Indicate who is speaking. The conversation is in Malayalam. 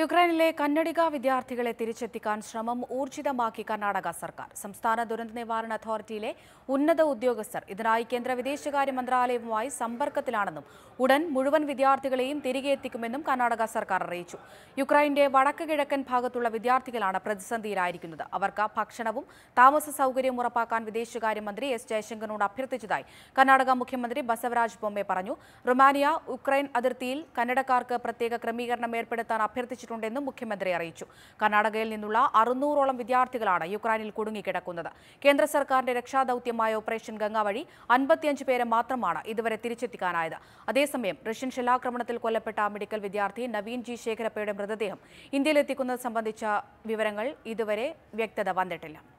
Speaker 1: യുക്രൈനിലെ കന്നഡിക വിദ്യാർത്ഥികളെ തിരിച്ചെത്തിക്കാൻ ശ്രമം ഊർജിതമാക്കി കർണാടക സർക്കാർ സംസ്ഥാന ദുരന്ത നിവാരണ അതോറിറ്റിയിലെ ഉന്നത ഉദ്യോഗസ്ഥർ ഇതിനായി കേന്ദ്ര വിദേശകാര്യ മന്ത്രാലയവുമായി സമ്പർക്കത്തിലാണെന്നും ഉടൻ മുഴുവൻ വിദ്യാർത്ഥികളെയും തിരികെ എത്തിക്കുമെന്നും കർണാടക സർക്കാർ അറിയിച്ചു യുക്രൈന്റെ വടക്ക് കിഴക്കൻ ഭാഗത്തുള്ള വിദ്യാർത്ഥികളാണ് പ്രതിസന്ധിയിലായിരിക്കുന്നത് അവർക്ക് ഭക്ഷണവും താമസ സൗകര്യവും ഉറപ്പാക്കാൻ വിദേശകാര്യമന്ത്രി എസ് ജയശങ്കറിനോട് അഭ്യർത്ഥിച്ചതായി കർണാടക മുഖ്യമന്ത്രി ബസവരാജ് ബൊമ്മെ പറഞ്ഞു റൊമാനിയ ഉക്രൈൻ അതിർത്തിയിൽ കന്നഡക്കാർക്ക് പ്രത്യേക ക്രമീകരണം ഏർപ്പെടുത്താൻ അഭ്യർത്ഥിച്ചു ആരംഭിച്ചിട്ടുണ്ടെന്നും മുഖ്യമന്ത്രി അറിയിച്ചു കർണാടകയിൽ നിന്നുള്ള അറുന്നൂറോളം വിദ്യാർത്ഥികളാണ് യുക്രൈനിൽ കുടുങ്ങിക്കിടക്കുന്നത് കേന്ദ്ര സർക്കാരിന്റെ രക്ഷാദൌത്യമായ ഓപ്പറേഷൻ ഗംഗ വഴി അൻപത്തിയഞ്ച് പേരെ മാത്രമാണ് ഇതുവരെ തിരിച്ചെത്തിക്കാനായത് അതേസമയം റഷ്യൻ ഷെല്ലാക്രമണത്തിൽ കൊല്ലപ്പെട്ട മെഡിക്കൽ വിദ്യാർത്ഥി നവീൻ ജി ശേഖരപ്പയുടെ മൃതദേഹം ഇന്ത്യയിലെത്തിക്കുന്നത് സംബന്ധിച്ച വിവരങ്ങൾ ഇതുവരെ വ്യക്തത വന്നിട്ടില്ല